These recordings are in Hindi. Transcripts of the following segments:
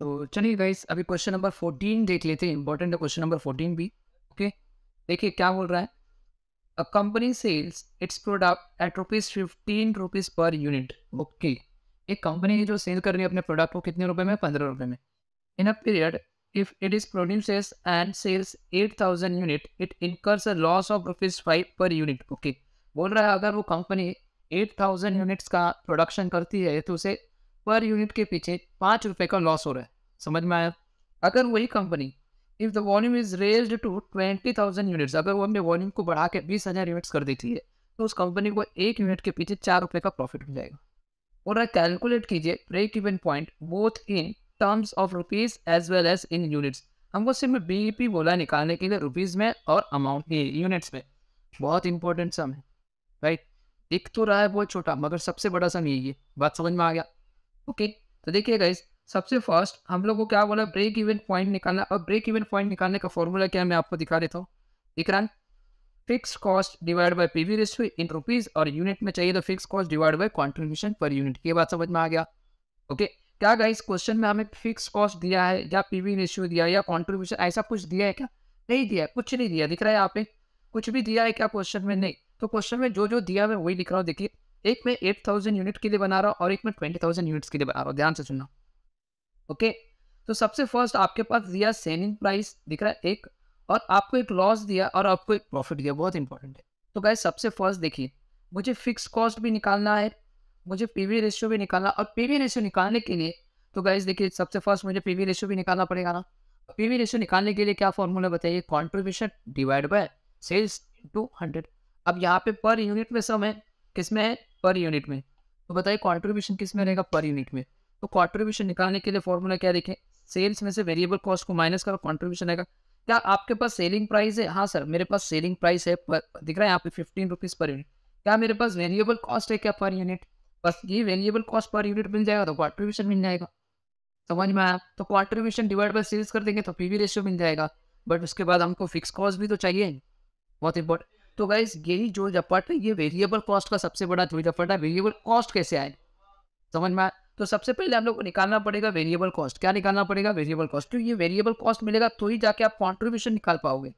तो चलिए गाइस अभी क्वेश्चन नंबर फोर्टीन देख लेते हैं इंपॉर्टेंट है क्वेश्चन नंबर फोर्टीन भी ओके देखिए क्या बोल रहा है a company sells its product at rupees fifteen rupees per unit okay एक कंपनी जो सेल कर रही है अपने प्रोडक्ट को कितने रुपए में पंद्रह रुपए में in a period it is is and sells eight thousand unit it incurs a loss of rupees five per unit okay बोल रहा है अगर वो कंपनी एट थाउजेंड यूनिट्स का प्रोडक्शन करती है तो उसे पर यूनिट के पीछे पाँच रुपये का लॉस हो रहा है समझ में आया अगर वही company if the volume is raise to twenty thousand units अगर वो हमने वॉल्यूम को बढ़ा के बीस हज़ार यूनिट्स कर देती है तो उस कंपनी को एक यूनिट के पीछे चार रुपये का प्रॉफिट मिल जाएगा और आप कैलकुलेट कीजिए break even point both in terms of rupees as well as in units हमको सिर्फ बी पी e बोला निकालने के लिए रुपीज़ में और अमाउंट यूनिट्स में बहुत इंपॉर्टेंट सम है राइट दिख तो रहा है बहुत छोटा मगर सबसे बड़ा सम यही है बात समझ में आ गया ओके तो देखिए गाइज सबसे फर्स्ट हम लोग को क्या बोला ब्रेक इवन पॉइंट निकालना और ब्रेक इवन पॉइंट निकालने का फॉर्मूला क्या मैं आपको दिखा देता हूँ दिख रहा fix cost divide by P V ratio in rupees और यूनिट में चाहिए तो fix cost divide by contribution per unit ये बात समझ में आ गया ओके क्या गाइस क्वेश्चन में हमें फिक्स कॉस्ट दिया है या पी वी रेशियो दिया है या कॉन्ट्रीब्यूशन ऐसा कुछ दिया है क्या नहीं दिया है कुछ नहीं दिया दिख रहा है यहाँ कुछ भी दिया है क्या क्वेश्चन में नहीं तो क्वेश्चन में जो जो दिया है वही लिख रहा हूँ देखिए एक मैं एट थाउजेंड यूनिट के लिए बना रहा हूँ और एक मैं ट्वेंटी थाउजेंड यूनिट्स के लिए बना रहा हूँ ध्यान से सुनना ओके तो सबसे फर्स्ट आपके पास दिया सेलिंग प्राइस दिख रहा है एक और आपको एक लॉस दिया और आपको एक प्रॉफिट दिया बहुत इंपॉर्टेंट है तो गाय सबसे फर्स्ट देखिए मुझे फिक्स कॉस्ट भी निकालना है मुझे पी वी रेशियो भी निकालना और पी वी रेशियो निकालने के लिए तो गाइज देखिए सबसे फर्स्ट मुझे पी वी रेशियो भी निकालना पड़ेगा ना पी वी रेशियो निकालने के लिए क्या फॉर्मूला बताइए contribution divide by sales to hundred अब यहाँ पे पर यूनिट में सम है किसमें है पर यूनिट में तो बताइए कॉन्ट्रीब्यूशन किस में रहेगा पर यूनिट में तो कॉन्ट्रीब्यूशन निकालने के लिए फॉर्मूला क्या देखें सेल्स में से वेरिएबल कॉस्ट को माइनस करो कॉन्ट्रीब्यूशन आएगा क्या आपके पास सेलिंग प्राइस है हाँ सर मेरे पास सेलिंग प्राइस है पर, दिख रहा है यहाँ पे फिफ्टीन रुपीज़ पर यूनिट क्या मेरे पास वेरिएबल कॉस्ट है क्या पर यूनिट बस ये वेरिएबल कॉस्ट पर यूनिट मिल जाएगा तो कॉन्ट्रीब्यूशन मिल जाएगा समझ में आया तो कॉन्ट्रीब्यूशन डिवाइड बाई सेल्स कर देंगे तो पी रेशियो मिल जाएगा बट उसके बाद हमको फिक्स कॉस्ट भी तो चाहिए बहुत इंपॉर्टेंट तो गाइस यही जो झपट है ये वेरिएबल कॉस्ट का सबसे बड़ा जो झपट है वेरिएबल कॉस्ट कैसे आए समझ में तो सबसे पहले हम लोग को निकालना पड़ेगा वेरिएबल कॉस्ट क्या निकालना पड़ेगा वेरिएबल कॉस्ट क्योंकि ये वेरिएबल कॉस्ट मिलेगा तो ही जाके आप कॉन्ट्रीब्यूशन निकाल पाओगे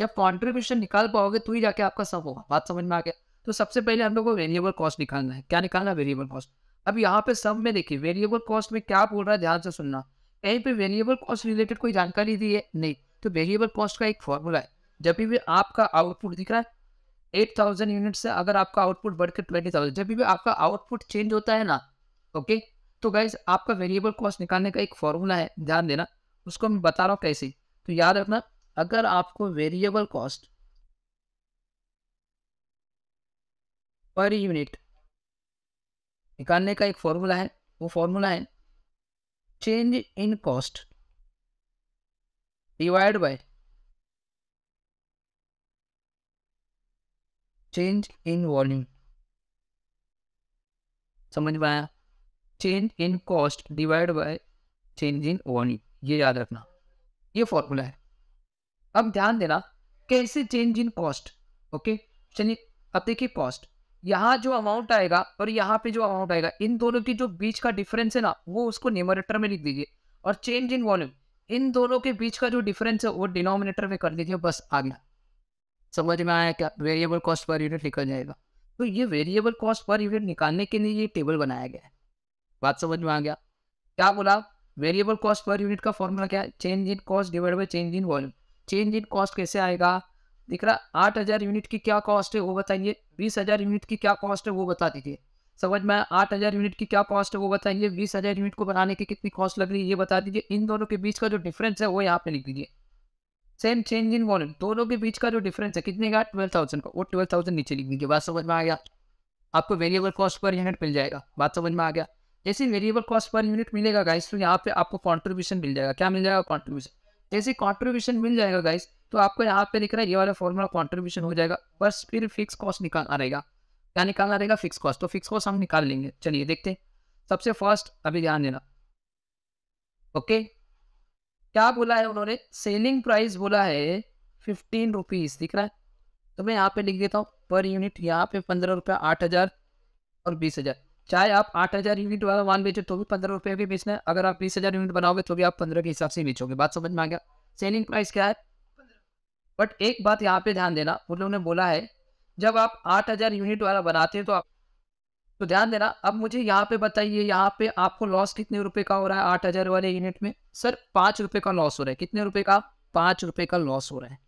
जब कॉन्ट्रीब्यूशन निकाल पाओगे तो ही जाके आपका सब होगा बात समझ में आ गया तो सबसे पहले हम लोग को वेरिएबल कॉस्ट निकालना है क्या निकालना है वेरिएबल कॉस्ट अब यहाँ पे सब में देखिए वेरिएबल कॉस्ट में क्या बोल रहा है ध्यान से सुनना कहीं पे वेरिएबल कॉस्ट रिलेटेड कोई जानकारी दी है नहीं तो वेरिएबल कॉस्ट का एक फॉर्मूला है जब भी आपका आउटपुट दिख रहा है एट थाउजेंड यूनिट से अगर आपका आउटपुट बढ़कर ट्वेंटी थाउजेंड जब भी आपका आउटपुट चेंज होता है ना ओके तो गाइज आपका वेरिएबल कॉस्ट निकालने का एक फॉर्मूला है ध्यान देना उसको मैं बता रहा हूँ कैसे तो याद रखना अगर आपको वेरिएबल कॉस्ट पर यूनिट निकालने का एक फॉर्मूला है वो फॉर्मूला है change in cost divide by change in volume समझ में आया change in cost divide by change in volume ये याद रखना ये फॉर्मूला है अब ध्यान देना कैसे चेंज इन कॉस्ट ओके चलिए अब देखिए कॉस्ट यहाँ जो अमाउंट आएगा और यहाँ पे जो अमाउंट आएगा इन दोनों के जो बीच का डिफरेंस है ना वो उसको न्यूमरेटर में लिख दीजिए और चेंज इन वॉल्यूम इन दोनों के बीच का जो डिफरेंस है वो डिनोमिनेटर में कर दीजिए बस आ गया समझ में आया क्या वेरिएबल कॉस्ट पर यूनिट निकल जाएगा तो ये वेरिएबल कॉस्ट पर यूनिट निकालने के लिए ये टेबल बनाया गया है बात समझ में आ गया क्या बोला वेरिएबल कॉस्ट पर यूनिट का फॉर्मूला क्या है change in cost divide by change in volume change in cost कैसे आएगा दिख रहा आठ हज़ार यूनिट की क्या कॉस्ट है वो बताइए बीस हज़ार यूनिट की क्या कॉस्ट है वो बता दीजिए समझ में आठ हज़ार यूनिट की क्या कॉस्ट है वो बताइए बीस हज़ार यूनिट को बनाने की कितनी कॉस्ट लग रही है ये बता दीजिए इन दोनों के बीच का जो डिफरेंस है वो यहाँ पे लिख दीजिए सेम चेंज इन वॉल्यूम दोनों के बीच का जो डिफरेंस है कितने का ट्वेल्व थाउजेंड का वो ट्वेल्व थाउजेंड नीचे लिख दीजिए बात समझ में आ गया आपको वेरिएबल कॉस्ट पर यूनिट मिल जाएगा बात समझ में आ गया जैसे वेरिएबल कॉस्ट पर यूनिट मिलेगा गाइस तो यहाँ पे आपको कॉन्ट्रीब्यूशन मिल जाएगा क्या मिल जाएगा कॉन्ट्रीब्यूशन जैसे कॉन्ट्रीब्यूशन मिल जाएगा गाइस तो आपको यहाँ पे लिख रहा है ये वाला फॉर्मूला कॉन्ट्रीब्यूशन हो जाएगा बस फिर फिक्स कॉस्ट निकालना रहेगा क्या निकालना रहेगा फिक्स कॉस्ट तो फिक्स कॉस्ट हम निकाल लेंगे चलिए देखते हैं सबसे फर्स्ट अभी ध्यान देना ओके क्या बोला है उन्होंने सेलिंग प्राइस बोला है फिफ्टीन रुपीज दिख रहा है तो मैं यहाँ पे लिख देता हूँ पर यूनिट यहाँ पे पंद्रह रुपया आठ हज़ार और बीस हज़ार चाहे आप आठ हज़ार यूनिट वाला मान बेचो तो भी पंद्रह रुपये भी बेचना है अगर आप बीस हज़ार यूनिट बनाओगे तो भी आप पंद्रह के हिसाब से बेचोगे बात समझ में आ गया सेलिंग प्राइस क्या है बट एक बात यहाँ पे ध्यान देना उन्होंने बोला है जब आप आठ हज़ार यूनिट वाला बनाते हैं तो आप तो ध्यान देना अब मुझे यहाँ पे बताइए यहाँ पे आपको लॉस कितने रुपए का हो रहा है आठ हजार वाले यूनिट में सर पाँच रुपए का लॉस हो रहा है कितने रुपए का पाँच रुपए का लॉस हो रहा है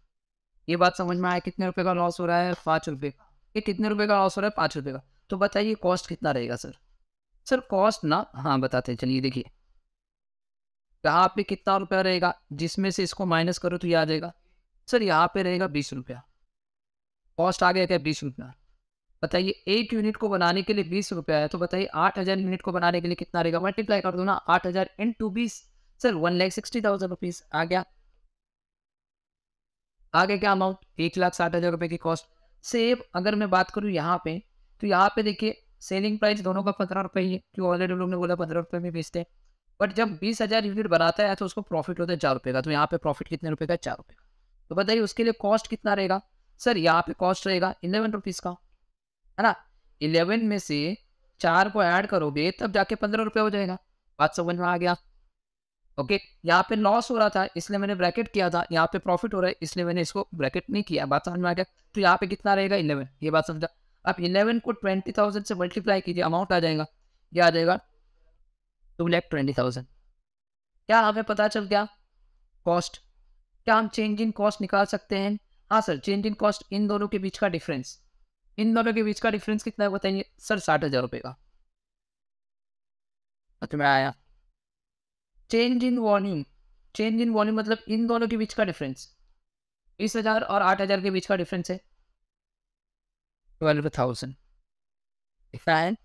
ये बात समझ में आया कितने रुपए का लॉस हो रहा है पाँच रुपए का ये कितने रुपए का लॉस हो रहा है पाँच रुपए का तो बताइए कॉस्ट कितना रहेगा सर सर कॉस्ट ना हाँ बताते हैं चलिए देखिए यहाँ पे कितना रुपया रहेगा जिसमें से इसको माइनस करो तो ये आ जाएगा सर यहाँ पे रहेगा बीस रुपया कॉस्ट आ गया क्या बीस रुपया बताइए एक यूनिट को बनाने के लिए बीस रुपया है तो बताइए आठ हज़ार यूनिट को बनाने के लिए कितना रहेगा मल्टीप्लाई कर दो ना आठ हज़ार इन टू बीस sir one lakh sixty thousand rupees आ गया आ गया क्या अमाउंट एक लाख साठ हज़ार रुपये की कॉस्ट सेब अगर मैं बात करूँ यहाँ पे तो यहाँ पे देखिए सेलिंग प्राइस दोनों का पंद्रह रुपये ही है क्योंकि ऑलरेडी लोग ने बोला पंद्रह रुपये में बेचते हैं बट जब बीस हज़ार यूनिट बनाता है तो उसको प्रॉफिट होता है चार रुपये का तो यहाँ पे प्रॉफिट कितने रुपये का चार रुपये का तो बताइए उसके लिए कॉस्ट कितना रहेगा सर यहाँ पे कॉस्ट रहेगा इलेवन रुपीज़ का है ना इलेवन में से चार को ऐड करोगे तब जाके पंद्रह रुपये हो जाएगा बात समझ में आ गया ओके यहाँ पे लॉस हो रहा था इसलिए मैंने ब्रैकेट किया था यहाँ पे प्रॉफिट हो रहा है इसलिए मैंने इसको ब्रैकेट नहीं किया बात समझ में आ गया तो यहाँ पे कितना रहेगा इलेवन ये बात समझा आप इलेवन को ट्वेंटी थाउजेंड से मल्टीप्लाई कीजिए अमाउंट आ जाएगा ये आ जाएगा टू लैख ट्वेंटी थाउजेंड क्या हमें पता चल गया कॉस्ट क्या हम चेंज इन कॉस्ट निकाल सकते हैं हाँ सर चेंज इन कॉस्ट इन दोनों के बीच का डिफरेंस इन दोनों के बीच का डिफरेंस कितना है बताएंगे सर साठ हज़ार रुपये का अच्छा मैं आया change in volume change in volume मतलब इन दोनों के बीच का डिफरेंस बीस हज़ार और आठ हज़ार के बीच का डिफरेंस है ट्वेल्व थाउजेंड फाइन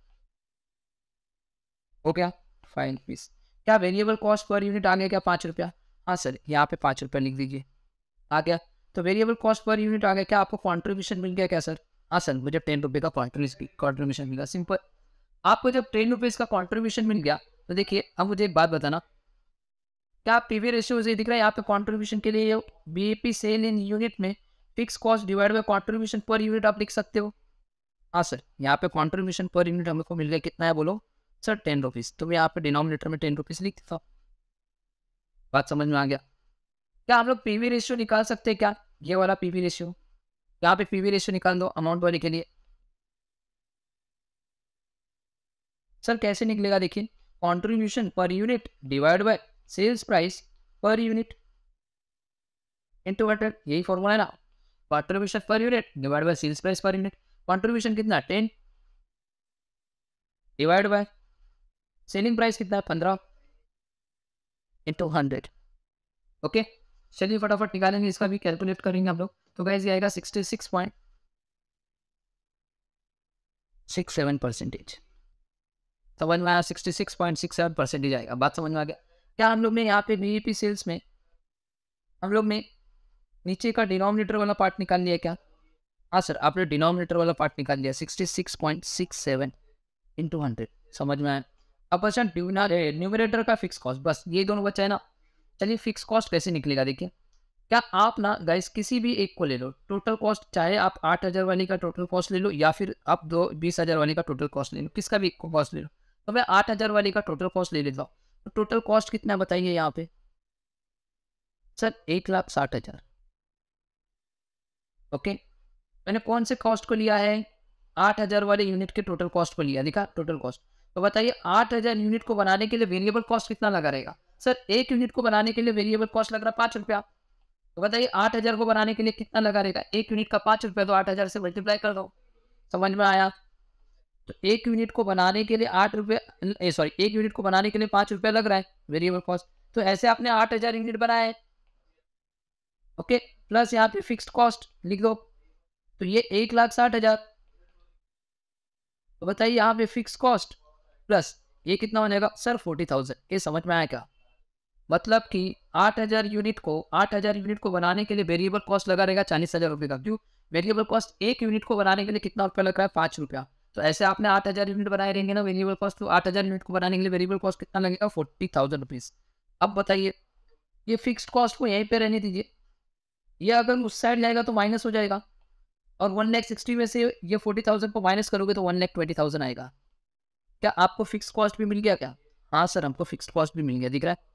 हो गया फाइन पीस क्या वेरिएबल कॉस्ट पर यूनिट आ गया क्या पाँच रुपया हाँ सर यहाँ पे पाँच रुपया लिख दीजिए आ गया तो वेरिएबल कॉस्ट पर यूनिट आ गया क्या आपको कॉन्ट्रीब्यूशन मिल गया क्या सर हाँ सर मुझे टेन रुपये का कॉन्ट्रीब्यूशन मिला सिंपल आपको जब टेन रुपीज़ का कॉन्ट्रीब्यूशन मिल गया तो देखिए अब मुझे एक बात बताना क्या आप पी वी रेशियो से दिख रहा है यहाँ पे कॉन्ट्रीब्यूशन के लिए B A P sale in unit में fix cost divide by contribution per unit आप लिख सकते हो हाँ सर यहाँ पे कॉन्ट्रीब्यूशन पर यूनिट को मिल गया कितना है बोलो सर टेन रुपीज़ तो मैं यहाँ पे डिनोमिनेटर में टेन रुपीज़ लिख देता हूँ बात समझ में आ गया क्या हम लोग पी वी रेशियो निकाल सकते हैं क्या ये वाला पी वी रेशियो यहाँ पे पीवी रेशियो निकाल दो अमाउंट वाले के लिए सर कैसे निकलेगा देखिए contribution per unit divide by sales price per unit into hundred यही फॉर्मूला है ना contribution per unit divide by sales price per unit contribution कितना ten divide by selling price कितना है पंद्रह इंटू हंड्रेड ओके चलिए फटाफट निकालेंगे इसका भी कैलकुलेट करेंगे हम लोग तो गाइज ये आएगा sixty six point six seven percentage समझ में आया sixty six point six seven percentage आएगा बात समझ में आ गया क्या हम लोग ने यहाँ पे बीईपी सेल्स e में हम लोग ने नीचे का डिनोमिनेटर वाला पार्ट निकाल लिया क्या हाँ सर आपने डिनोमिनेटर वाला पार्ट निकाल लिया sixty six point six seven into hundred समझ में आया अब बचा न्यूमिनेटर का फिक्स कॉस्ट बस ये दोनों बचा है ना चलिए फिक्स कॉस्ट कैसे निकलेगा देखिए क्या आप ना गाइस किसी भी एक को ले लो टोटल कॉस्ट चाहे आप आठ हज़ार वाले का टोटल कॉस्ट ले लो या फिर आप दो बीस हज़ार वाले का टोटल कॉस्ट ले लो किसका भी एक को कॉस्ट ले लो तो मैं आठ हज़ार वाले का टोटल कॉस्ट ले लेता हूँ तो टोटल कॉस्ट कितना बताइए यहाँ पे सर एक लाख साठ हज़ार ओके मैंने कौन से कॉस्ट को लिया है आठ हज़ार वाले यूनिट के टोटल कॉस्ट को लिया देखा टोटल कॉस्ट तो बताइए आठ हज़ार यूनिट को बनाने के लिए वेरिएबल कॉस्ट कितना लगा रहेगा सर एक यूनिट को बनाने के लिए वेरिएबल कॉस्ट लग रहा है पाँच रुपया तो बताइए आठ हजार को बनाने के लिए कितना लगा रहेगा एक यूनिट का पाँच रुपया तो आठ हजार से मल्टीप्लाई कर दो समझ में आया तो एक यूनिट को बनाने के लिए आठ रुपये सॉरी एक यूनिट को बनाने के लिए पाँच रुपया लग रहा है वेरिएबल कॉस्ट तो ऐसे आपने आठ हजार यूनिट बनाए ओके प्लस यहाँ पे फिक्स्ड कॉस्ट लिख दो तो ये एक लाख साठ हजार तो बताइए यहाँ पे फिक्स कॉस्ट प्लस ये कितना हो जाएगा सर फोर्टी थाउजेंड ये समझ में आया क्या मतलब कि 8000 यूनिट को 8000 यूनिट को बनाने के लिए वेरिएबल कॉस्ट लगा रहेगा चालीस हज़ार रुपये का क्यों वेरिएबल कॉस्ट एक यूनिट को बनाने के लिए कितना रुपया लग रहा है पाँच रुपया तो ऐसे आपने आठ हज़ार यूनिट बनाए रहेंगे ना वेरिएबल कॉस्ट तो आठ हज़ार यूनिट को बनाने के लिए वेरिएबल कॉस्ट कितना लगेगा फोर्टी थाउजेंड अब बताइए ये फिक्स कॉस्ट को यहीं पर रहने दीजिए यह अगर उस साइड जाएगा तो माइनस हो जाएगा और वन लैख सिक्सटी में से ये फोर्टी थाउजेंड को माइनस करोगे तो वन लैख ट्वेंटी थाउजेंड आएगा क्या आपको फिक्स कॉस्ट भी मिल गया क्या हाँ सर हमको फिक्स कॉस्ट भी मिल गया दिख रहा है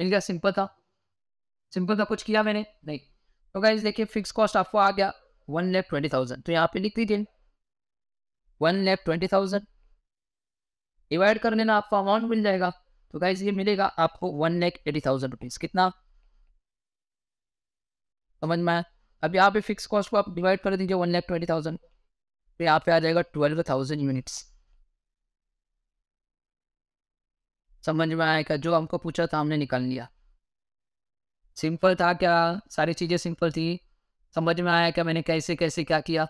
मिल गया सिंपल था सिंपल था कुछ किया मैंने नहीं तो गाइज देखिए फिक्स कॉस्ट आपको आ गया वन लैख ट्वेंटी थाउजेंड तो यहाँ पे लिख दीजिए one lakh twenty thousand divide कर लेना आपको अमाउंट मिल जाएगा तो गाइज ये मिलेगा आपको one lakh eighty thousand rupees कितना समझ में आया अब यहाँ पे फिक्स कॉस्ट को आप डिवाइड कर दीजिए वन लैख ट्वेंटी थाउजेंड तो यहाँ पे आ जाएगा ट्वेल्व थाउजेंड यूनिट्स समझ में आएगा जो हमको पूछा था हमने निकाल लिया सिंपल था क्या सारी चीज़ें सिंपल थी समझ में आया क्या मैंने कैसे कैसे क्या किया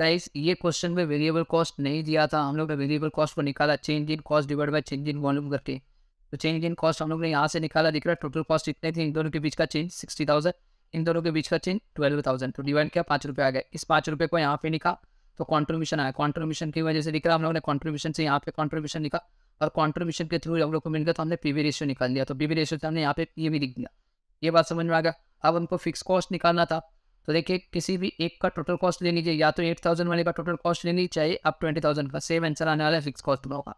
गाइस ये क्वेश्चन में वेरिएबल कॉस्ट नहीं दिया था हम लोग ने वेरिएबल कॉस्ट को निकाला change in cost divide by change in volume करके तो चेंज इन कॉस्ट हम लोग ने यहाँ से निकाला दिख रहा है टोटल कॉस्ट इतने थे इन दोनों के बीच का चेंज सिक्सटी थाउजेंड इन दोनों के बीच का चेंज ट्वेल्व थाउजेंड तो डिवाइड किया पाँच रुपये आ गए इस पाँच रुपये को यहाँ पे निकाला तो कॉन्ट्रीब्यूशन आया कॉन्ट्रीब्यूशन की वजह से दिख रहा हम लोगों ने कॉन्ट्रीब्यूशन से यहाँ पे कॉन्ट्रीब्यूशन निकाला और कॉन्ट्रीब्यूशन के थ्रू हम लोग को मिल गया तो हमने पीवी रेशियो निकाल लिया तो पीवी रेशियो से हमने यहाँ पे ये भी लिख दिया ये बात समझ में आ गया अब हमको फिक्स कॉस्ट निकालना था तो देखिए किसी भी एक का टोटल कॉस्ट ले लीजिए या तो एट थाउजेंड वाले का टोटल कॉस्ट लेनी चाहिए अब ट्वेंटी थाउजेंड का सेम आंसर आने वाला है फिक्स कॉस्ट में होगा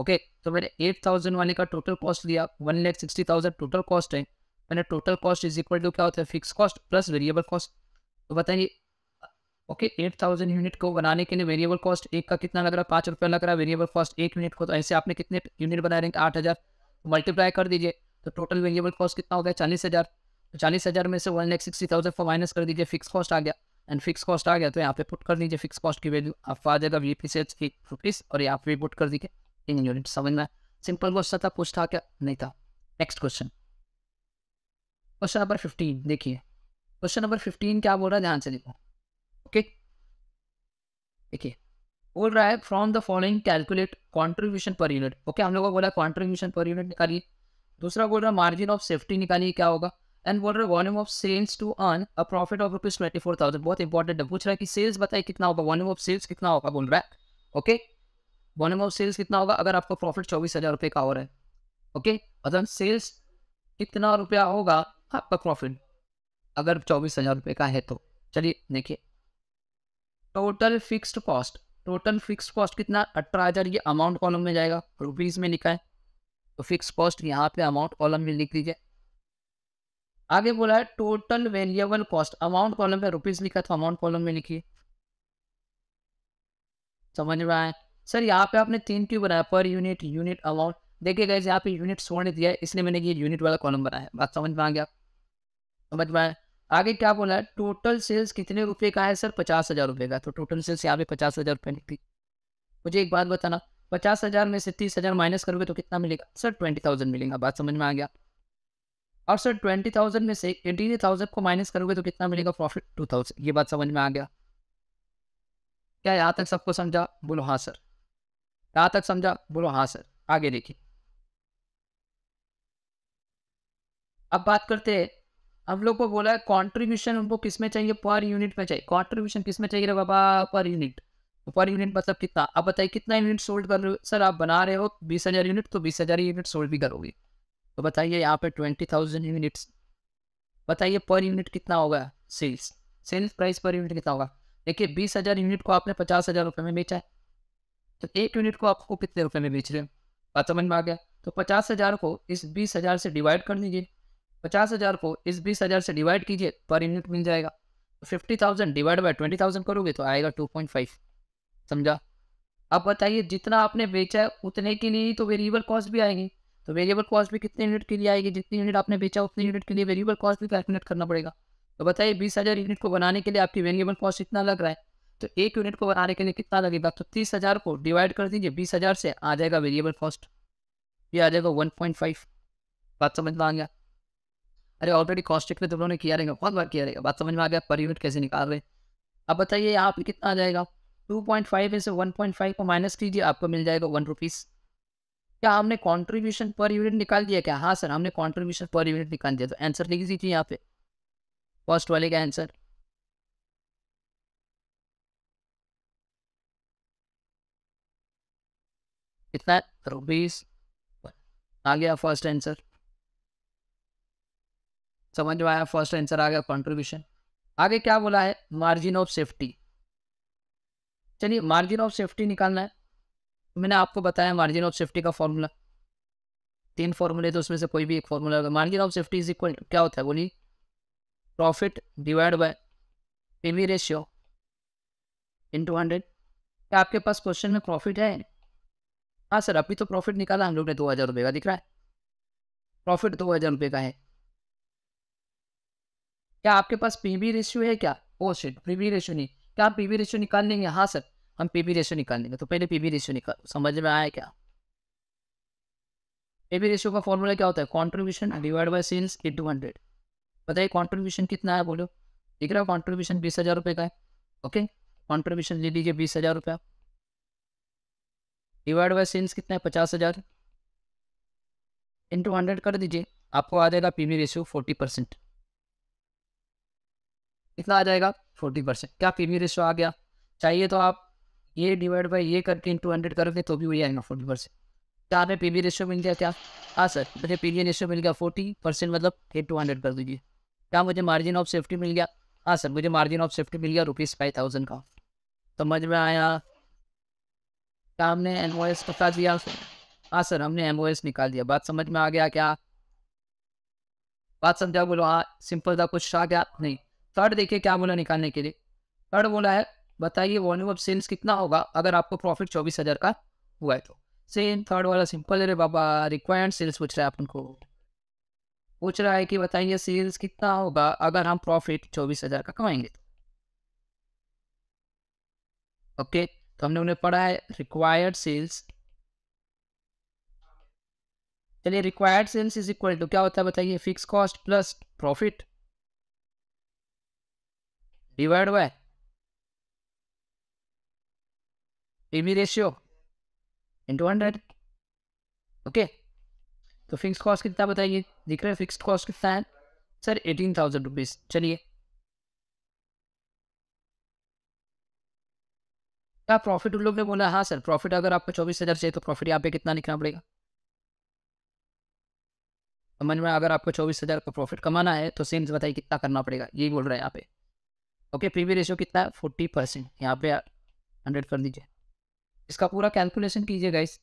ओके तो मैंने एट थाउजेंड वाले का टोटल कॉस्ट लिया one lakh sixty thousand total cost है मैंने total cost is equal to क्या होता है fix cost plus variable cost तो बताइए ओके एट थाउजेंड यूनिट को बनाने के लिए वेरिएबल कॉस्ट एक का कितना लग रहा है पाँच रुपया लग रहा है वेरिएबल कॉस्ट एक यूनिट को तो ऐसे आपने कितने यूनिट बनाए रहेंगे आठ हज़ार मल्टीप्लाई तो कर दीजिए तो टोटल वेरिएबल कॉस्ट कितना हो गया चालीस हज़ार तो चालीस हज़ार में से one lakh sixty thousand four minus कर दीजिए फिक्स कॉस्ट आ गया एंड फिक्स कॉस्ट आ गया तो यहाँ पे पुट कर दीजिए फिक्स कॉस्ट की वैल्यू आप आ जाएगा वी पी से एक रुपीस और यहाँ पे पुट कर दीजिए इन यूनिट समझ में सिंपल क्वेश्चन था कुछ था क्या नहीं था next question question number fifteen देखिए क्वेश्चन नंबर फिफ्टीन क्या बोल रहा है ध्यान से देखो देखिए बोल रहा है from the following calculate contribution per unit okay हम लोग को बोला कॉन्ट्रीब्यूशन पर यूनिट निकालिए दूसरा बोल रहा है मार्जिन ऑफ सेफ्टी निकालिए क्या होगा एंड बोल रहा है volume of sales to earn a profit of rupees twenty four thousand बहुत इंपॉर्टेंट है पूछ रहा है कि सेल्स बताए कितना होगा वॉल्यूम ऑफ सेल्स कितना होगा बोल रहा है ओके वॉल्यूम ऑफ सेल्स कितना होगा अगर आपका प्रॉफिट चौबीस हजार रुपये का हो रहा है ओके मतलब सेल्स कितना रुपया होगा आपका प्रॉफिट अगर चौबीस हजार रुपये का है तो चलिए देखिए total fixed cost total fix cost कितना अठारह हज़ार ये अमाउंट कॉलम में जाएगा रुपीज़ में लिखा है तो फिक्स कॉस्ट यहाँ पे अमाउंट कॉलम में लिख लीजिए आगे बोला है total variable cost amount column में रुपीज़ लिखा तो अमाउंट कॉलम में लिखिए समझ में आया सर यहाँ पे आपने तीन क्यों बनाया पर यूनिट यूनिट अमाउंट देखिए गए यहाँ पे यूनिट सोने दिया है इसलिए मैंने ये यूनिट वाला कॉलम बनाया बात समझ में आ गया समझ में आया आगे क्या बोला है टोटल सेल्स कितने रुपए का है सर पचास हजार रुपये का तो टोटल सेल्स यहाँ पे पचास हजार रुपये निकली मुझे एक बात बताना पचास हजार में से तीस हजार माइनस करोगे तो कितना मिलेगा सर ट्वेंटी थाउजेंड मिलेगा बात समझ में आ गया और सर ट्वेंटी थाउजेंड में से एटीन थाउजेंड को माइनस करोगे तो कितना मिलेगा प्रॉफिट टू थाउजेंड ये बात समझ में आ गया क्या यहाँ तक सबको समझा बोलो हाँ सर यहाँ तक समझा बोलो हाँ सर आगे देखिए अब बात करते हैं हम लोग को बोला है कॉन्ट्रीब्यूशन उनको किस में चाहिए पर यूनिट में चाहिए कॉन्ट्रीब्यूशन किस में चाहिए रे बाबा पर यूनिट पर यूनिट मतलब कितना अब बताइए कितना यूनिट सोल्ड कर रहे हो सर आप बना रहे हो बीस हज़ार यूनिट तो बीस हज़ार यूनिट सोल्ड भी करोगे तो बताइए यहाँ पे ट्वेंटी थाउजेंड यूनिट्स बताइए पर यूनिट कितना होगा sales sales price per unit कितना होगा देखिए बीस हज़ार यूनिट को आपने पचास हज़ार रुपये में बेचा है तो एक यूनिट को आपको कितने रुपये में बेच रहे हो बात समझ में आ गया तो पचास हज़ार को इस बीस हज़ार से डिवाइड कर दीजिए पचास हजार को इस बीस हजार से डिवाइड कीजिए पर यूनिट मिल जाएगा fifty thousand divide by twenty thousand करोगे तो आएगा टू पॉइंट फाइव समझा अब बताइए जितना आपने बेचा है उतने के लिए ही तो वेरिएबल कॉस्ट भी आएगी तो वेरिएबल कॉस्ट भी कितने यूनिट के लिए आएगी जितनी यूनिट आपने बेचा उतने यूनिट के लिए वेरिएबल कॉस्ट भी कैलकुलेट करना पड़ेगा तो बताइए बीस हज़ार यूनिट को बनाने के लिए आपकी वेरिएबल कॉस्ट इतना लग रहा है तो एक यूनिट को बनाने के लिए कितना लगेगा तो तीस हज़ार को डिवाइड कर दीजिए बीस हज़ार से आ जाएगा वेरिएबल कॉस्ट ये आ जाएगा वन पॉइंट फाइव बात समझ में आ गया अरे ऑलरेडी कॉस्टिक में तो लोगों ने किया रहेगा बहुत बार किया रहेगा बात समझ में आ गया पर यूनिट कैसे निकाल रहे अब बताइए यहाँ पे कितना आ जाएगा टू पॉइंट फाइव में से वन पॉइंट फाइव को माइनस कीजिए आपको मिल जाएगा वन रुपीज़ क्या हमने कॉन्ट्रीब्यूशन पर यूनिट निकाल दिया क्या हाँ सर हमने कॉन्ट्रीब्यूशन पर यूनिट निकाल दिया तो आंसर लिख दीजिए यहाँ पे फर्स्ट वाले का आंसर कितना रुपीज़ आ गया फर्स्ट आंसर समझ में आया फर्स्ट आंसर आ गया कॉन्ट्रीब्यूशन आगे क्या बोला है मार्जिन ऑफ सेफ्टी चलिए मार्जिन ऑफ सेफ्टी निकालना है मैंने आपको बताया मार्जिन ऑफ सेफ्टी का फॉर्मूला तीन फॉर्मूले तो उसमें से कोई भी एक फॉर्मूला होगा margin of safety is equal क्या होता है बोलिए profit divide by PV ratio into hundred क्या आपके पास क्वेश्चन में प्रॉफिट है हाँ सर अभी तो प्रॉफिट निकाला हम लोग ने दो हज़ार रुपये का दिख रहा है प्रॉफिट दो हज़ार रुपये का है क्या आपके पास पी बी रेशियो है क्या oh shit P B ratio नहीं क्या आप पी बी रेशियो निकाल लेंगे हाँ सर हम पी बी रेशियो निकाल लेंगे तो पहले पी बी रेशियो निकाल समझ में आया क्या पी बी रेशियो का फॉर्मूला क्या होता है contribution divide by sales into hundred बताइए कॉन्ट्रीब्यूशन कितना है बोलो दिख रहा है कॉन्ट्रीब्यूशन बीस हज़ार रुपये का है ओके कॉन्ट्रीब्यूशन ले लीजिए बीस हज़ार रुपया डिवाइड बाई सेल्स कितना है पचास हज़ार इंटू हंड्रेड कर दीजिए आपको आ जाएगा P B ratio forty percent कितना आ जाएगा फोर्टी परसेंट क्या पी वी रेशो आ गया चाहिए तो आप ये डिवाइड बाई ये करके इन टू हंड्रेड करोगे तो भी वही आएगा फोर्टी परसेंट क्या आपने पी वी रेशो मिल गया क्या हाँ सर मुझे पी वी रेशो मिल गया फोर्टी परसेंट मतलब एट टू हंड्रेड कर दीजिए क्या मुझे मार्जिन ऑफ सेफ्टी मिल गया हाँ सर मुझे मार्जिन ऑफ सेफ्टी मिल गया रुपीज़ फाइव थाउजेंड का समझ में आया क्या हमने एम ओ एस पता दिया हाँ सर हमने एम ओ एस निकाल दिया बात समझ में आ गया क्या बात समझा बोलो हाँ सिंपल था कुछ आ गया नहीं थर्ड देखिए क्या बोला निकालने के लिए थर्ड बोला है बताइए वॉल्यूम ऑफ सेल्स कितना होगा अगर आपको प्रॉफिट चौबीस हज़ार का हुआ है तो सेम थर्ड वाला सिंपल है रे बाबा रिक्वायर्ड सेल्स पूछ रहा है अपन को पूछ रहा है कि बताइए सेल्स कितना होगा अगर हम प्रॉफिट चौबीस हज़ार का कमाएंगे तो ओके तो हमने उन्हें पढ़ा है रिक्वायर्ड सेल्स चलिए required sales is equal to क्या होता है बताइए fix cost plus profit divide by PV ratio into hundred okay तो फिक्स कॉस्ट कितना बताइए दिख रहा है फिक्स कॉस्ट कितना है सर एटीन थाउजेंड रुपीज चलिए क्या प्रॉफिट उन लोग ने बोला हाँ सर प्रॉफिट अगर आपको चौबीस हज़ार चाहिए तो प्रॉफिट यहाँ पे कितना लिखना पड़ेगा समझ में अगर आपको चौबीस हज़ार का प्रॉफिट कमाना है तो सेम्स बताइए कितना करना पड़ेगा यही बोल रहा है यहाँ पे ओके पीवी रेशियो कितना है फोर्टी परसेंट यहाँ पे हंड्रेड कर दीजिए इसका पूरा कैलकुलेशन कीजिए गाइस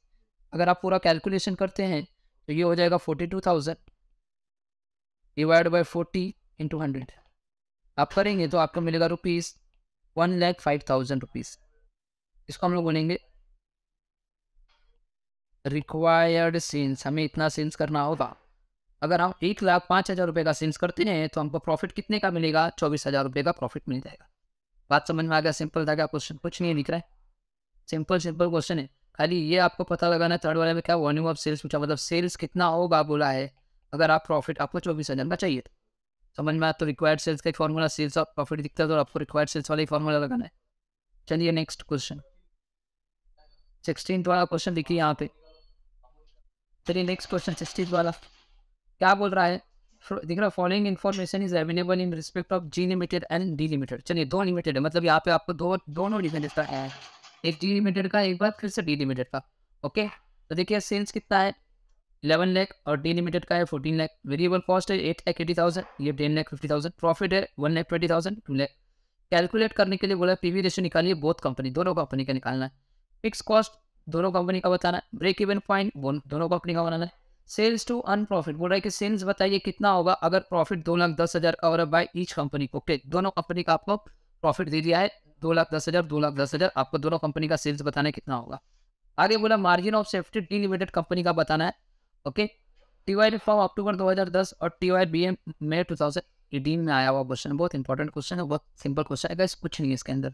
अगर आप पूरा कैलकुलेशन करते हैं तो ये हो जाएगा forty two thousand divide by forty into hundred आप करेंगे तो आपको मिलेगा rupees one lakh five thousand rupees इसको हम लोग बोलेंगे रिक्वायर्ड सेंस हमें इतना सेंस करना होगा अगर हम एक लाख पाँच हज़ार रुपये का सेल्स करते हैं तो हमको प्रॉफिट कितने का मिलेगा चौबीस हज़ार रुपये का प्रॉफिट मिल जाएगा बात समझ में आ गया सिंपल था क्या क्वेश्चन कुछ नहीं दिख रहा है सिंपल सिंपल क्वेश्चन है खाली ये आपको पता लगाना है थर्ड वाले में क्या वॉल्यूम ऑफ सेल्स पूछा मतलब सेल्स कितना होगा बोला है अगर आप प्रॉफिट आपको चौबीस हज़ार का चाहिए समझ में आया तो रिक्वायर्ड सेल्स का एक फॉर्मूला सेल्स ऑफ प्रॉफिट दिखता है तो आपको रिक्वायर्ड सेल्स वाला ही फॉर्मूला लगाना है चलिए नेक्स्ट क्वेश्चन सिक्सटीन वाला क्वेश्चन लिखिए यहाँ पे चलिए नेक्स्ट क्वेश्चन सिक्सटीन वाला क्या बोल रहा है देख रहा following information is available in respect of G limited and D limited चलिए दो लिमिटेड है मतलब यहाँ पे आपको दो दोनों लिमिटेड का है एक जी लिमिटेड का एक बार फिर से डी लिमिटेड का ओके तो देखिए सेल्स कितना है इलेवन लैख और डी लिमिटेड का है फोर्टीन लैख वेरिएबल कॉस्ट है एट लैख एटी थाउजेंड ये ten lakh fifty thousand profit है one lakh twenty thousand two lakh calculate करने के लिए बोला पी वी रेशो निकालिए बोथ कंपनी दोनों कंपनी का निकालना है फिक्स कॉस्ट दोनों कंपनी का बताना है ब्रेक इवन पॉइंट दोनों कंपनी का बनाना है सेल्स टू अन प्रॉफिट बोल रहा है कि सेल्स बताइए कितना होगा अगर प्रॉफिट दो लाख दस हज़ार और बाय ईच कंपनी को ओके दोनों कंपनी का आपको प्रॉफिट दे दिया है दो लाख दस हज़ार दो लाख दस हज़ार आपको दोनों कंपनी का सेल्स बताना कितना होगा आगे बोला margin of safety D limited company का बताना है okay T Y from October दो हजार दस और T Y B M May eighteen में आया हुआ क्वेश्चन बहुत इंपॉर्टेंट क्वेश्चन है बहुत सिंपल क्वेश्चन है कुछ नहीं है इसके अंदर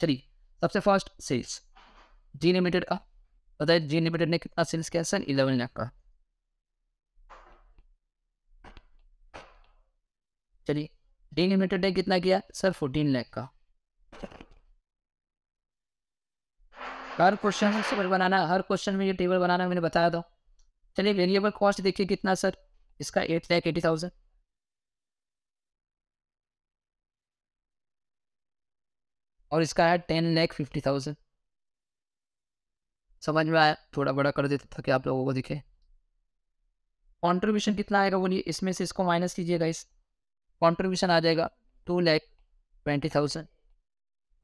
चलिए सबसे फर्स्ट सेल्स जी लिमिटेड का बताइए जी लिमिटेड ने कितना सेल्स किया सर इलेवन लाख का चलिए डी लिमिटेड ने कितना किया सर फोर्टीन लैख का हर क्वेश्चन में टेबल बनाना हर क्वेश्चन में ये टेबल बनाना मैंने बताया था चलिए वेरिएबल कॉस्ट देखिए कितना सर इसका एट लैख एटी थाउजेंड और इसका है टेन लैख फिफ्टी थाउजेंड समझ में आया थोड़ा बड़ा कर देता था कि आप लोगों को दिखे कॉन्ट्रीब्यूशन कितना आएगा बोलिए इसमें से इसको माइनस कीजिएगा इस कॉन्ट्रीब्यूशन आ जाएगा टू लैख ट्वेंटी थाउजेंड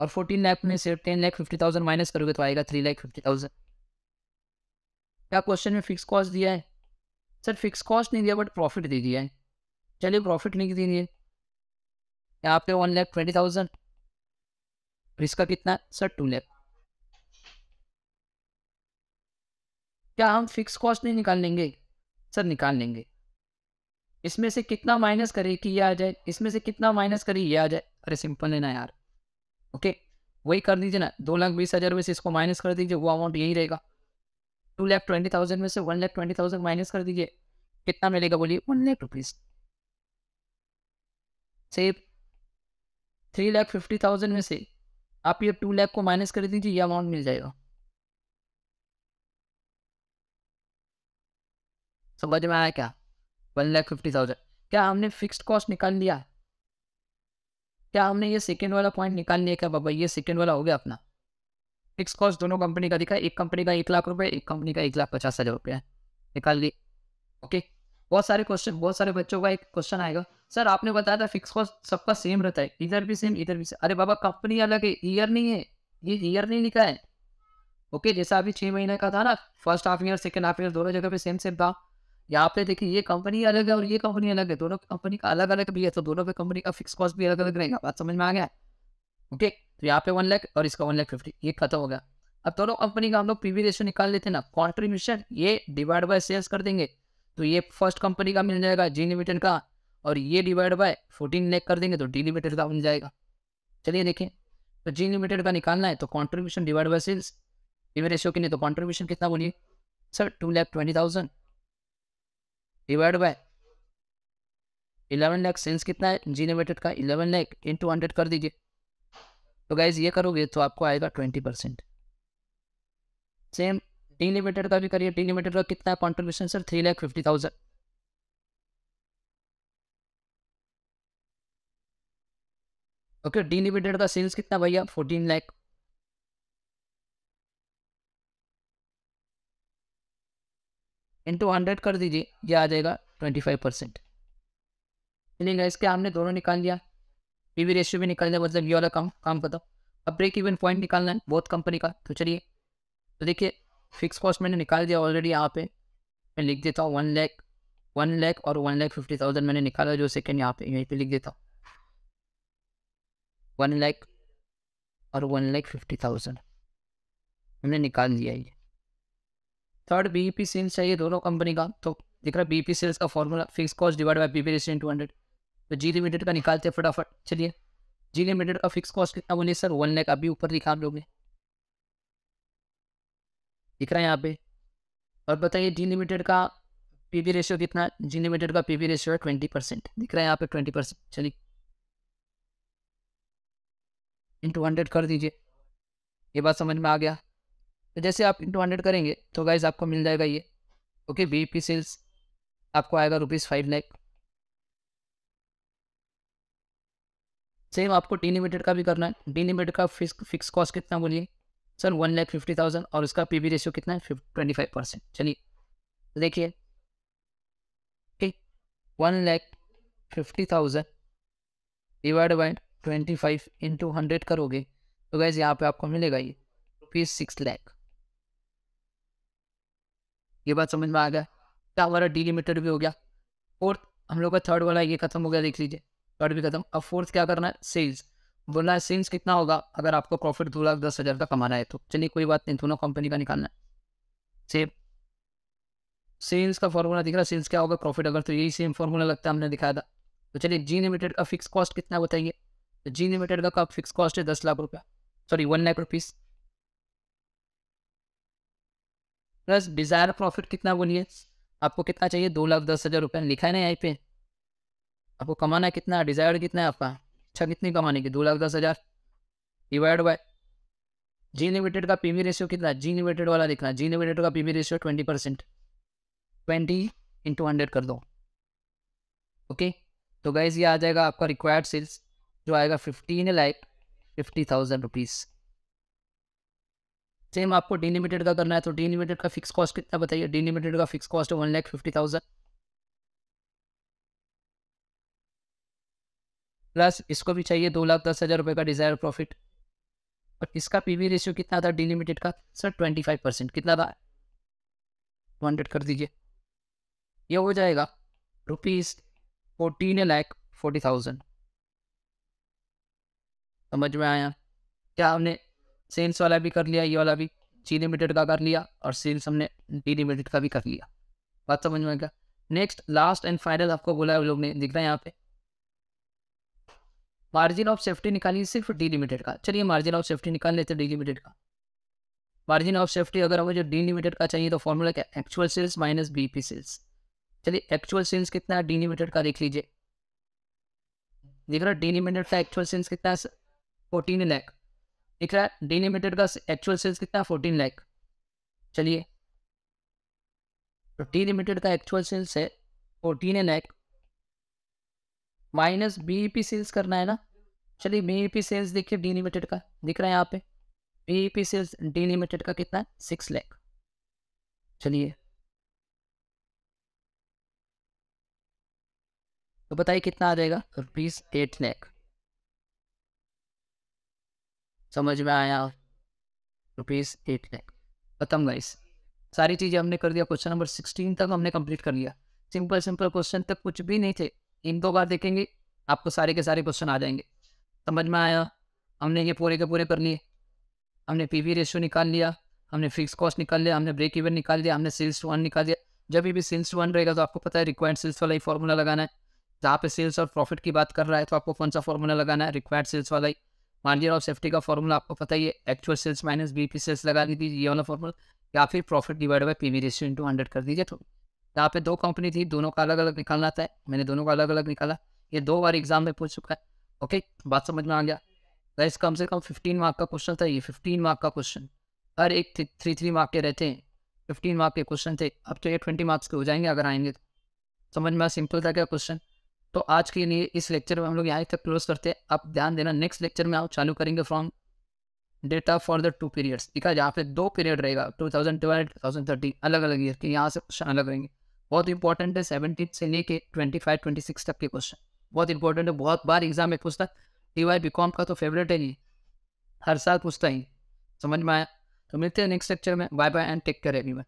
और फोर्टीन लाख में से ten lakh fifty thousand minus करोगे तो आएगा थ्री लैख फिफ्टी थाउजेंड क्या क्वेश्चन में फिक्स कॉस्ट दिया है सर फिक्स कॉस्ट नहीं दिया बट प्रॉफिट दे दिया है चलिए प्रॉफिट लिख दीजिए यहाँ पे वन लैख ट्वेंटी थाउजेंड इसका कितना सर टू लैख क्या हम फिक्स कॉस्ट नहीं निकाल लेंगे सर निकाल लेंगे इसमें से कितना माइनस करे कि ये आ जाए इसमें से कितना माइनस करे ये आ जाए अरे सिंपल है ना यार ओके वही कर दीजिए ना दो लाख बीस हज़ार में से इसको माइनस कर दीजिए वो अमाउंट यही रहेगा टू लाख ट्वेंटी थाउजेंड में से one lakh twenty thousand minus कर दीजिए कितना मिलेगा बोलिए वन लाख रुपीज़ से थ्री लाख फिफ्टी थाउजेंड में से आप ये टू लाख को माइनस कर दीजिए ये अमाउंट मिल जाएगा समझ में आया क्या वन लाख फिफ्टी थाउजेंड क्या हमने फिक्स्ड कॉस्ट निकाल लिया है क्या हमने ये सेकेंड वाला पॉइंट निकाल लिया क्या बाबा ये सेकेंड वाला हो गया अपना फिक्स कॉस्ट दोनों कंपनी का दिखा एक कंपनी का एक लाख रुपये एक कंपनी का एक लाख पचास हज़ार रुपये निकाल ली ओके बहुत सारे क्वेश्चन बहुत सारे बच्चों का एक क्वेश्चन आएगा सर आपने बताया था फिक्स कॉस्ट सबका सेम रहता है इधर भी सेम इधर भी सेम अरे बाबा कंपनी अलग है ईयर नहीं है ये ईयर नहीं लिखा है ओके जैसा अभी छः महीने का था ना first half year second half year दोनों जगह पे सेम सेम था यहाँ पे देखिए ये कंपनी अलग है और ये कंपनी अलग है दोनों कंपनी का अलग अलग भी है तो दोनों पे कंपनी का फिक्स कॉस्ट भी अलग अलग रहेगा बात समझ में आ गया ओके तो यहाँ पे वन लाख और इसका वन लाख फिफ्टी ये खत्म हो गया अब दोनों कंपनी का हम लोग पीवी रेशियो निकाल लेते हैं ना कॉन्ट्रीब्यूशन ये डिवाइड बाय सेल्स कर देंगे तो ये फर्स्ट कंपनी का मिल जाएगा जी लिमिटेड का और ये डिवाइड बाय फोर्टीन लैख कर देंगे तो डी लिमिटेड का मिल जाएगा चलिए देखें तो जी लिमिटेड का निकालना है तो contribution divide by sales PV ratio के लिए तो कॉन्ट्रीब्यूशन कितना बोलिए sir two lakh twenty thousand divide by eleven lakh sales कितना है जीनेवेटेड का इलेवन लैख टू हंड्रेड कर दीजिए तो गाइज ये करोगे तो आपको आएगा twenty percent same D limited का भी करिए डी लिमिटेड का कितना contribution sir three lakh fifty thousand okay limited का सेल्स कितना भैया फोर्टीन लैख इंटू हंड्रेड कर दीजिए ये आ जाएगा ट्वेंटी फाइव परसेंट चलिएगा इसके हमने दोनों निकाल लिया पी वी रेशियो भी निकाल लिया मतलब ये वाला काम काम करता अब ब्रेक इवन पॉइंट निकालना है बहुत कंपनी का तो चलिए तो देखिए फिक्स कॉस्ट मैंने निकाल दिया ऑलरेडी यहाँ पे मैं लिख देता हूँ वन लैख वन लैख और वन लैख फिफ्टी थाउजेंड मैंने निकाला जो सेकेंड यहाँ पे यहीं पे लिख देता हूँ वन लैख और वन लैख फिफ्टी थाउजेंड हमने निकाल दिया ये थर्ड बीपी सेल्स चाहिए दोनों कंपनी का तो दिख रहा है सेल्स का formula fix cost divide by BP resident two hundred तो जी लिमिटेड का निकालते हैं फटाफट चलिए जी लिमिटेड का फिक्स कॉस्ट कितना बोलिए सर वन लैख अभी ऊपर लिखा आप लोग ने दिख रहा है यहाँ पे और बताइए जी लिमिटेड का पी वी रेशियो कितना जी लिमिटेड का पी वी रेशियो है ट्वेंटी परसेंट दिख रहा है यहाँ पे ट्वेंटी परसेंट चलिए इंटू हंड्रेड कर दीजिए ये बात समझ में आ गया तो जैसे आप इंटू हंड्रेड करेंगे तो गाइज आपको मिल जाएगा ये ओके बी पी सेल्स आपको आएगा रुपीज़ फाइव लैख सेम आपको डी लिमिटेड का भी करना है डी लिमिटेड का फिक्स फिक्स कॉस्ट कितना बोलिए sir one lakh fifty thousand और उसका पी बी रेशियो कितना है ट्वेंटी फाइव परसेंट चलिए देखिए ठीक one lakh fifty thousand divide by twenty five into hundred करोगे तो गैस यहाँ पे आपको मिलेगा ये रुपीज़ सिक्स लैख ये बात समझ में आ गया क्या तो हमारा डिलिमिटेड भी हो गया फोर्थ हम लोग का थर्ड वाला ये खत्म हो गया देख लीजिए थर्ड भी खत्म अब फोर्थ क्या करना है सेल्स बोलना है सेल्स कितना होगा अगर आपको प्रॉफिट दो लाख दस हज़ार का कमाना है तो चलिए कोई बात नहीं दोनों कंपनी का निकालना है सेम सेल्स का फॉर्मूला दिख रहा है सेल्स क्या होगा प्रॉफिट अगर तो यही सेम फॉर्मूला लगता है हमने दिखाया था तो चलिए जी लिमिटेड का फिक्स कॉस्ट कितना बताइए तो जी लिमिटेड का फिक्स कॉस्ट है दस लाख रुपया sorry one lakh rupees plus desired profit कितना बोलिए आपको कितना चाहिए दो लाख दस हज़ार रुपये लिखा है ना यहाँ पे आपको कमाना है कितना डिजायर कितना है आपका अच्छा कितनी कमाने की दो लाख दस हज़ार डिवाइड बाय जी लिमिटेड का पीवी रेशियो कितना जी लिमिटेड वाला लिखना जी लिमिटेड का PV ratio twenty percent twenty into hundred कर दो ओके तो गाइज ये आ जाएगा आपका रिक्वायर्ड सेल्स जो आएगा fifteen lakh fifty thousand rupees same आपको डीलिमिटेड का करना है तो लिमिटेड का फिक्स कॉस्ट कितना बताइए डीलिमिटेड का fix cost one lakh fifty thousand plus इसको भी चाहिए दो लाख दस हज़ार रुपये का डिज़ायर प्रॉफिट और इसका पीवी रेशियो कितना था लिमिटेड का सर ट्वेंटी फाइव परसेंट कितना था टू हंड्रेड कर दीजिए यह हो जाएगा rupees fourteen lakh forty thousand समझ में आया क्या हमने सेल्स वाला भी कर लिया ये वाला भी जी लिमिटेड का कर लिया और सेल्स हमने डी लिमिटेड का भी कर लिया बात समझ में आएगा नेक्स्ट लास्ट एंड फाइनल आपको बोला है लोग ने दिख रहा है यहाँ पे मार्जिन ऑफ सेफ्टी निकालिए सिर्फ डी लिमिटेड का चलिए मार्जिन ऑफ सेफ्टी निकाल लेते डी लिमिटेड का मार्जिन ऑफ सेफ्टी अगर हमें जो डी लिमिटेड का चाहिए तो फॉर्मूला क्या actual sales minus B P sales चलिए एक्चुअल सेल्स कितना है डी लिमिटेड का देख लीजिए देख रहा डी लिमिटेड का एक्चुअल सेल्स कितना है फोर्टीन लैख दिख रहा है लिमिटेड का एक्चुअल सेल्स कितना फोर्टीन लाख चलिए तो लिमिटेड का एक्चुअल सेल्स है फोर्टीन एन माइनस बीपी सेल्स करना है ना चलिए बीपी सेल्स e देखिए डी लिमिटेड का दिख रहा है यहाँ पे बीपी सेल्स डी लिमिटेड का कितना है सिक्स लैख चलिए तो बताइए कितना आ जाएगा रुपीज एट लैख समझ में आया रुपीज़ एट लैख खत्म गाइस सारी चीज़ें हमने कर दिया क्वेश्चन नंबर सिक्सटीन तक हमने कंप्लीट कर लिया सिंपल सिंपल क्वेश्चन तक कुछ भी नहीं थे इन दो बार देखेंगे आपको सारे के सारे क्वेश्चन आ जाएंगे समझ में आया हमने ये पूरे के पूरे कर लिए हमने पी वी रेशियो निकाल लिया हमने फिक्स कॉस्ट निकाल लिया हमने ब्रेक इवन निकाल दिया हमने सेल्स वन निकाल दिया जब भी सेल्स वन रहेगा तो आपको पता है रिक्वायर्ड सेल्स वाला ही फॉर्मूला लगाना है जहाँ पे सेल्स और प्रॉफिट की बात कर रहा है तो आपको कौन सा फॉर्मूला लगाना है रिक्वायर्ड सेल्स वाला ही मार्जिन ऑफ सेफ्टी का फॉर्मूला आपको पता ही है actual sales minus B P sales लगा दीजिए ये वाला फॉर्मूला या फिर profit divide by P V ratio into hundred कर दीजिए तो यहाँ पे दो कंपनी थी दोनों का अलग अलग निकालना था मैंने दोनों का अलग अलग निकाला ये दो बार एग्जाम में पूछ चुका है ओके बात समझ में आ गया वैसे कम से कम फिफ्टीन मार्क का क्वेश्चन था ये फिफ्टीन मार्क का क्वेश्चन हर एक थ्री थ्री मार्क के रहते हैं फिफ्टीन मार्क के क्वेश्चन थे अब तो ये ट्वेंटी मार्क्स के हो जाएंगे अगर आएंगे तो समझ में सिंपल था क्या क्वेश्चन तो आज के लिए इस लेक्चर में हम लोग यहाँ तक क्लोज करते हैं आप ध्यान देना नेक्स्ट लेक्चर में आप चालू करेंगे from data for the two periods ठीक है जहाँ पे दो पीरियड रहेगा two thousand twelve two thousand thirty अलग अलग ईयर के यहाँ से क्वेश्चन अलग रहेंगे बहुत इंपॉर्टेंट है सेवनटीन से लेके ट्वेंटी फाइव ट्वेंटी सिक्स तक के क्वेश्चन बहुत इंपॉर्टेंट है बहुत बार एग्जाम में पूछता टी वाई बी कॉम का तो फेवरेट है ही हर साल पूछता ही समझ में आया तो मिलते हैं नेक्स्ट लेक्चर में bye bye and take care everyone